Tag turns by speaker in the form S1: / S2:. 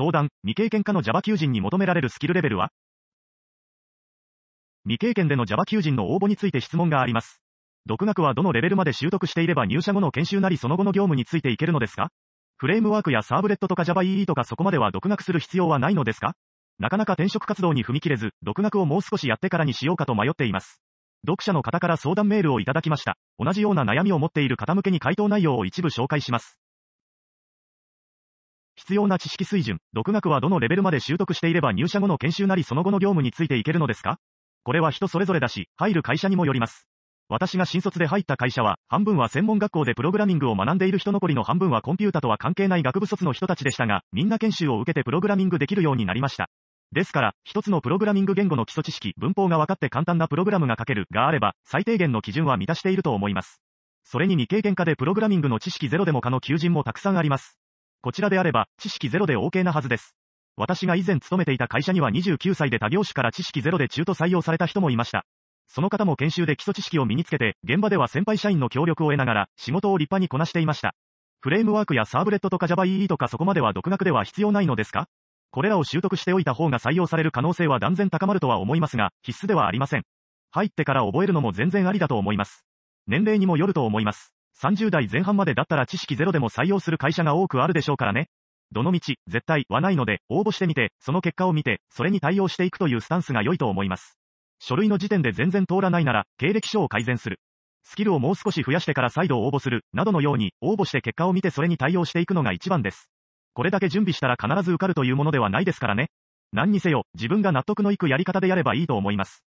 S1: 相談、未経験化の Java 求人に求められるスキルレベルは未経験での Java 求人の応募について質問があります。独学はどのレベルまで習得していれば入社後の研修なりその後の業務についていけるのですかフレームワークやサーブレットとか Java EE とかそこまでは独学する必要はないのですかなかなか転職活動に踏み切れず、独学をもう少しやってからにしようかと迷っています。読者の方から相談メールをいただきました。同じような悩みを持っている方向けに回答内容を一部紹介します。必要な知識水準、独学はどのレベルまで習得していれば入社後の研修なりその後の業務についていけるのですかこれは人それぞれだし、入る会社にもよります。私が新卒で入った会社は、半分は専門学校でプログラミングを学んでいる人残りの半分はコンピュータとは関係ない学部卒の人たちでしたが、みんな研修を受けてプログラミングできるようになりました。ですから、一つのプログラミング言語の基礎知識、文法が分かって簡単なプログラムが書ける、があれば、最低限の基準は満たしていると思います。それに未経験化でプログラミングの知識ゼロでも可の求人もたくさんあります。こちらであれば、知識ゼロで OK なはずです。私が以前勤めていた会社には29歳で他業種から知識ゼロで中途採用された人もいました。その方も研修で基礎知識を身につけて、現場では先輩社員の協力を得ながら、仕事を立派にこなしていました。フレームワークやサーブレットとか JavaEE とかそこまでは独学では必要ないのですかこれらを習得しておいた方が採用される可能性は断然高まるとは思いますが、必須ではありません。入ってから覚えるのも全然ありだと思います。年齢にもよると思います。30代前半までだったら知識ゼロでも採用する会社が多くあるでしょうからね。どの道、絶対はないので、応募してみて、その結果を見て、それに対応していくというスタンスが良いと思います。書類の時点で全然通らないなら、経歴書を改善する。スキルをもう少し増やしてから再度応募する、などのように、応募して結果を見てそれに対応していくのが一番です。これだけ準備したら必ず受かるというものではないですからね。何にせよ、自分が納得のいくやり方でやればいいと思います。